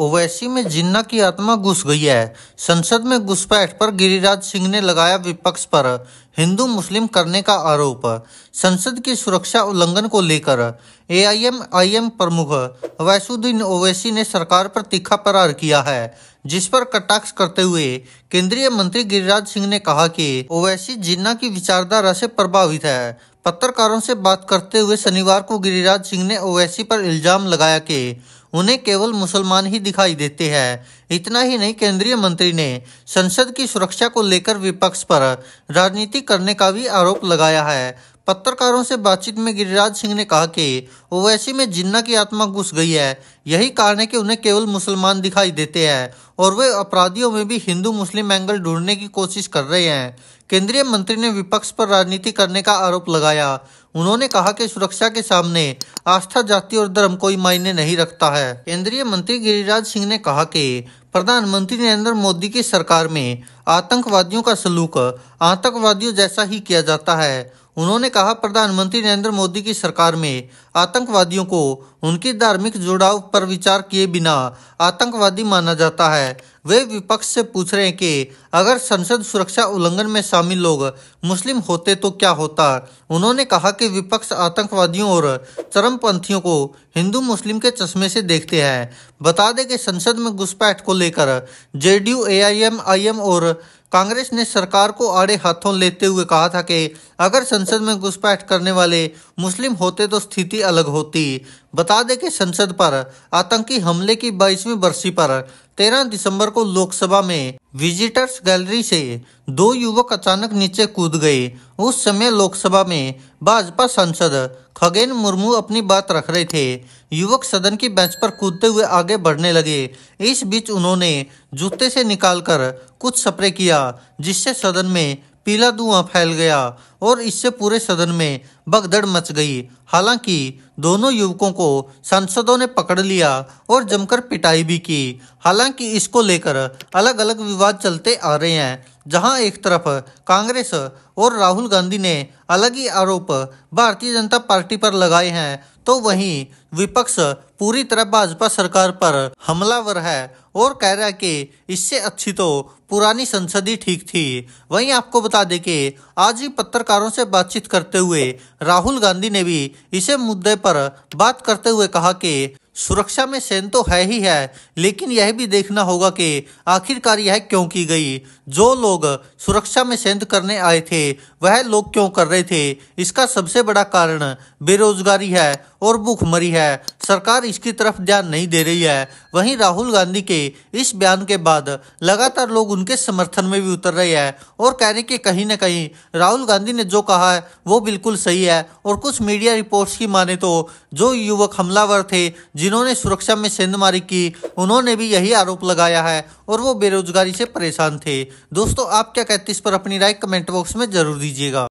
ओवैसी में जिन्ना की आत्मा घुस गई है संसद में घुसपैठ पर गिरिराज सिंह ने लगाया विपक्ष पर हिंदू मुस्लिम करने का आरोप संसद की सुरक्षा उल्लंघन को लेकर एआईएमआईएम प्रमुख वैसुद्दीन ओवैसी ने सरकार पर तीखा प्रहार किया है जिस पर कटाक्ष करते हुए केंद्रीय मंत्री गिरिराज सिंह ने कहा कि ओवैसी जिन्ना की विचारधारा से प्रभावित है पत्रकारों से बात करते हुए शनिवार को गिरिराज सिंह ने ओवैसी पर इल्जाम लगाया कि उन्हें केवल मुसलमान ही दिखाई देते हैं इतना ही नहीं केंद्रीय मंत्री ने संसद की सुरक्षा को लेकर विपक्ष पर राजनीति करने का भी आरोप लगाया है पत्रकारों से बातचीत में गिरिराज सिंह ने कहा कि ओवैसी में जिन्ना की आत्मा घुस गई है यही कारण है कि उन्हें केवल मुसलमान दिखाई देते हैं और वे अपराधियों में भी हिंदू मुस्लिम एंगल ढूंढने की कोशिश कर रहे हैं केंद्रीय मंत्री ने विपक्ष पर राजनीति करने का आरोप लगाया उन्होंने कहा कि सुरक्षा के सामने आस्था जाति और धर्म कोई मायने नहीं रखता है केंद्रीय मंत्री गिरिराज सिंह ने कहा कि प्रधानमंत्री नरेंद्र मोदी की सरकार में आतंकवादियों का सलूक आतंकवादियों जैसा ही किया जाता है उन्होंने कहा प्रधानमंत्री नरेंद्र मोदी की सरकार में आतंकवादियों को उनके धार्मिक जुड़ाव पर विचार किए बिना आतंकवादी माना जाता है वे विपक्ष से पूछ रहे हैं कि अगर संसद सुरक्षा उल्लंघन में शामिल लोग मुस्लिम होते तो क्या होता उन्होंने कहा कि विपक्ष आतंकवादियों और चरमपंथियों को हिंदू मुस्लिम के चश्मे से देखते हैं बता दें कि संसद में घुसपैठ को लेकर जेडीयू एआईएमआईएम और कांग्रेस ने सरकार को आड़े हाथों लेते हुए कहा था कि अगर संसद में घुसपैठ करने वाले मुस्लिम होते तो स्थिति अलग होती बता दें कि संसद पर आतंकी हमले की बाईसवीं बरसी पर 13 दिसंबर को लोकसभा में विजिटर्स गैलरी से दो युवक अचानक नीचे कूद गए उस समय लोकसभा में भाजपा सांसद खगेन मुर्मू अपनी बात रख रहे थे युवक सदन की बेंच पर कूदते हुए आगे बढ़ने लगे इस बीच उन्होंने जूते से निकालकर कुछ स्प्रे किया जिससे सदन में पीला धुआं फैल गया और इससे पूरे सदन में भगदड़ मच गई हालांकि दोनों युवकों को सांसदों ने पकड़ लिया और जमकर पिटाई भी की हालांकि इसको लेकर अलग अलग विवाद चलते आ रहे हैं जहां एक तरफ कांग्रेस और राहुल गांधी ने अलग ही आरोप भारतीय जनता पार्टी पर लगाए हैं तो वहीं विपक्ष पूरी तरह भाजपा सरकार पर हमलावर है और कह रहा है कि इससे अच्छी तो पुरानी संसद ही ठीक थी वहीं आपको बता दें कि आज ही पत्रकारों से बातचीत करते हुए राहुल गांधी ने भी इसे मुद्दे पर बात करते हुए कहा कि सुरक्षा में सेन तो है ही है लेकिन यह भी देखना होगा कि आखिरकार यह क्यों की गई जो लोग सुरक्षा में सेंध करने आए थे वह लोग क्यों कर रहे थे इसका सबसे बड़ा कारण बेरोजगारी है और भूखमरी है सरकार इसकी तरफ ध्यान नहीं दे रही है वहीं राहुल गांधी के इस बयान के बाद लगातार लोग उनके समर्थन में भी उतर रहे हैं और कह रहे कि कहीं ना कहीं राहुल गांधी ने जो कहा है वो बिल्कुल सही है और कुछ मीडिया रिपोर्ट्स की माने तो जो युवक हमलावर थे जिन्होंने सुरक्षा में सेंधमारी की उन्होंने भी यही आरोप लगाया है और वो बेरोजगारी से परेशान थे दोस्तों आप क्या कहते इस पर अपनी राय कमेंट बॉक्स में जरूर दीजिएगा